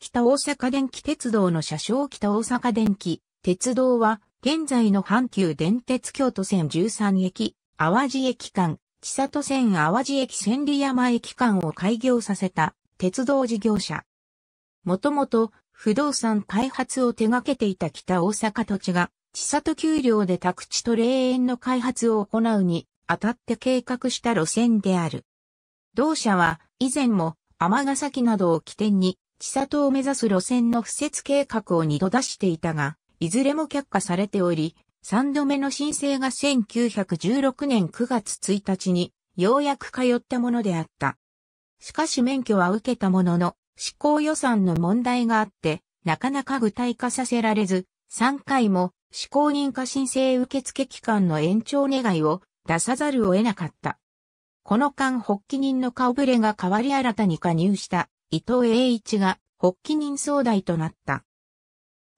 北大阪電気鉄道の車掌北大阪電気鉄道は、現在の阪急電鉄京都線13駅、淡路駅間、千里線淡路駅千里山駅間を開業させた鉄道事業者。もともと不動産開発を手掛けていた北大阪土地が、千里丘陵で宅地と霊園の開発を行うに、あたって計画した路線である。同社は、以前も、尼崎などを起点に、千里を目指す路線の不設計画を二度出していたが、いずれも却下されており、三度目の申請が1916年9月1日に、ようやく通ったものであった。しかし免許は受けたものの、施行予算の問題があって、なかなか具体化させられず、3回も施行認可申請受付期間の延長願いを出さざるを得なかった。この間発起人の顔ぶれが変わり新たに加入した伊藤栄一が発起人総代となった。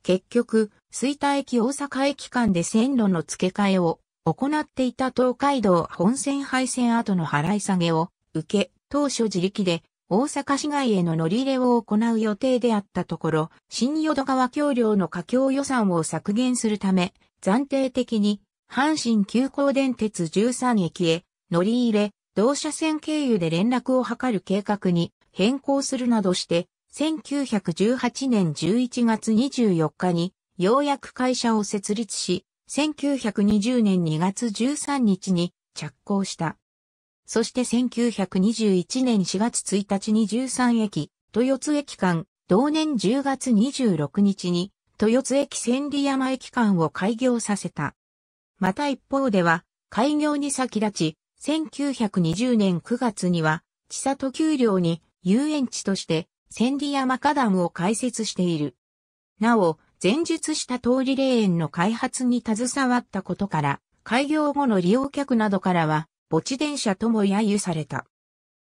結局、水田駅大阪駅間で線路の付け替えを行っていた東海道本線廃線後の払い下げを受け、当初自力で大阪市外への乗り入れを行う予定であったところ、新淀川橋梁の架橋予算を削減するため、暫定的に阪神急行電鉄13駅へ乗り入れ、同車線経由で連絡を図る計画に変更するなどして、1918年11月24日に、ようやく会社を設立し、1920年2月13日に着工した。そして1921年4月1日に13駅、豊津駅間、同年10月26日に、豊津駅千里山駅間を開業させた。また一方では、開業に先立ち、1920年9月には、地里丘陵に遊園地として千里山花壇を開設している。なお、前述した通り霊園の開発に携わったことから、開業後の利用客などからは、墓地電車とも揶揄された。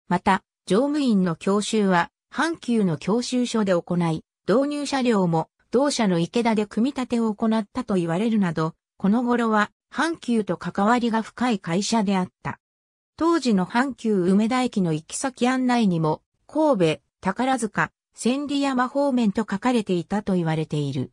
また、乗務員の教習は、阪急の教習所で行い、導入車両も、同社の池田で組み立てを行ったと言われるなど、この頃は、阪急と関わりが深い会社であった。当時の阪急梅田駅の行き先案内にも、神戸、宝塚、千里山方面と書かれていたと言われている。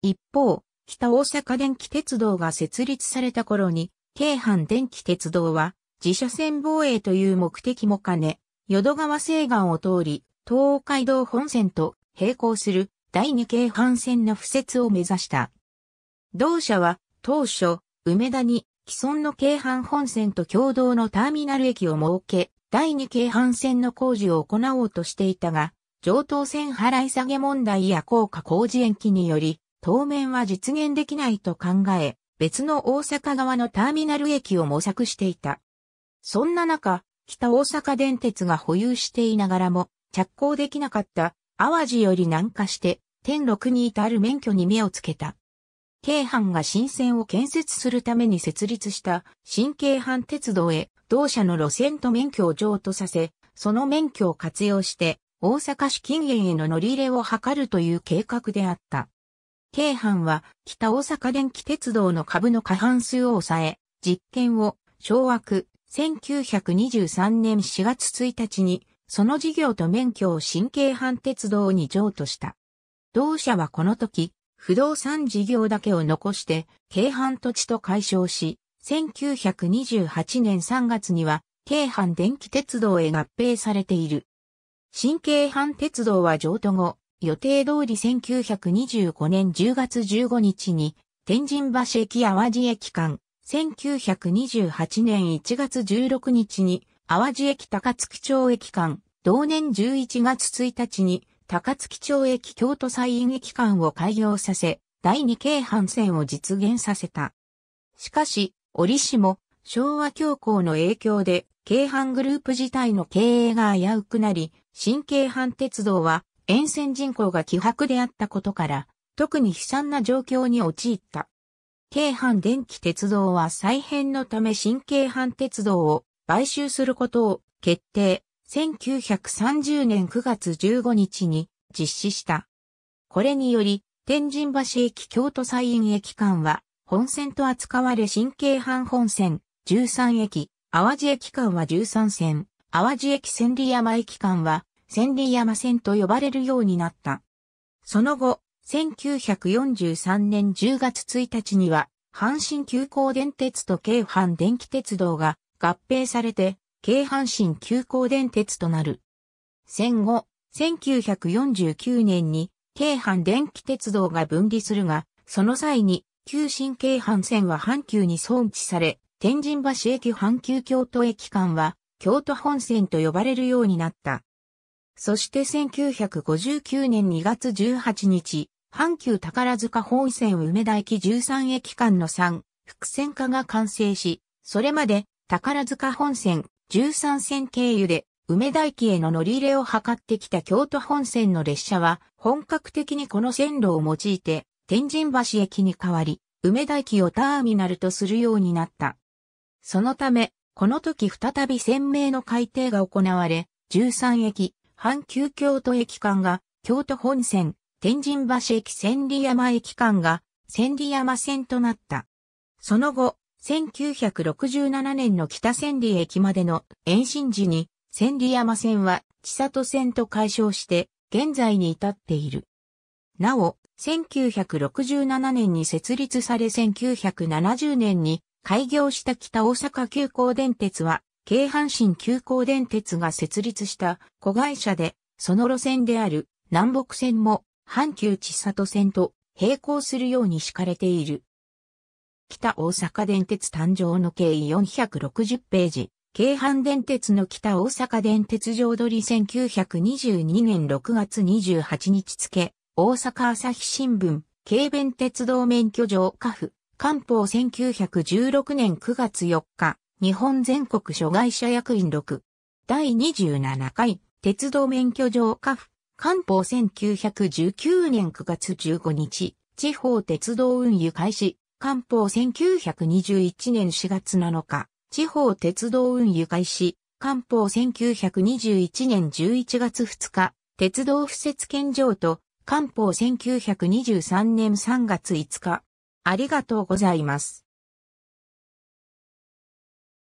一方、北大阪電気鉄道が設立された頃に、京阪電気鉄道は自社線防衛という目的も兼ね、淀川西岸を通り、東海道本線と並行する第二京阪線の敷設を目指した。同社は当初、梅田に既存の京阪本線と共同のターミナル駅を設け、第2京阪線の工事を行おうとしていたが、上等線払い下げ問題や高架工事延期により、当面は実現できないと考え、別の大阪側のターミナル駅を模索していた。そんな中、北大阪電鉄が保有していながらも、着工できなかった淡路より南下して、天禄に至る免許に目をつけた。京阪が新線を建設するために設立した新京阪鉄道へ同社の路線と免許を譲渡させ、その免許を活用して、大阪市近辺への乗り入れを図るという計画であった。京阪は北大阪電気鉄道の株の過半数を抑え、実験を掌握1923年4月1日にその事業と免許を新京阪鉄道に譲渡した。同社はこの時、不動産事業だけを残して、京阪土地と解消し、1928年3月には、京阪電気鉄道へ合併されている。新京阪鉄道は譲渡後、予定通り1925年10月15日に、天神橋駅淡路駅間、1928年1月16日に、淡路駅高槻町駅間、同年11月1日に、高槻町駅京都西院駅間を開業させ、第二京阪線を実現させた。しかし、折しも、昭和恐慌の影響で、京阪グループ自体の経営が危うくなり、新京阪鉄道は沿線人口が希薄であったことから、特に悲惨な状況に陥った。京阪電気鉄道は再編のため新京阪鉄道を買収することを決定、1930年9月15日に実施した。これにより、天神橋駅京都西院駅間は本線と扱われ新京阪本線、13駅、淡路駅間は13線、淡路駅千里山駅間は千里山線と呼ばれるようになった。その後、1943年10月1日には、阪神急行電鉄と京阪電気鉄道が合併されて、京阪神急行電鉄となる。戦後、1949年に京阪電気鉄道が分離するが、その際に急神経阪線は阪急に装置され、天神橋駅阪急京都駅間は、京都本線と呼ばれるようになった。そして1959年2月18日、阪急宝塚本線梅田駅13駅間の3、伏線化が完成し、それまで宝塚本線13線経由で梅田駅への乗り入れを図ってきた京都本線の列車は本格的にこの線路を用いて天神橋駅に代わり、梅田駅をターミナルとするようになった。そのため、この時再び鮮明の改定が行われ、13駅、阪急京都駅間が、京都本線、天神橋駅千里山駅間が、千里山線となった。その後、1967年の北千里駅までの延伸時に、千里山線は千里線と解消して、現在に至っている。なお、1967年に設立され1970年に開業した北大阪急行電鉄は、京阪神急行電鉄が設立した子会社で、その路線である南北線も阪急千里線と並行するように敷かれている。北大阪電鉄誕生の経緯460ページ。京阪電鉄の北大阪電鉄上取り1922年6月28日付、大阪朝日新聞、軽便鉄道免許状下府、官報1916年9月4日、日本全国諸外社役員6、第27回、鉄道免許状下府、官報1919年9月15日、地方鉄道運輸開始、官報1921年4月7日、地方鉄道運輸開始、官報1921年11月2日、鉄道敷設検上と官報1923年3月5日。ありがとうございます。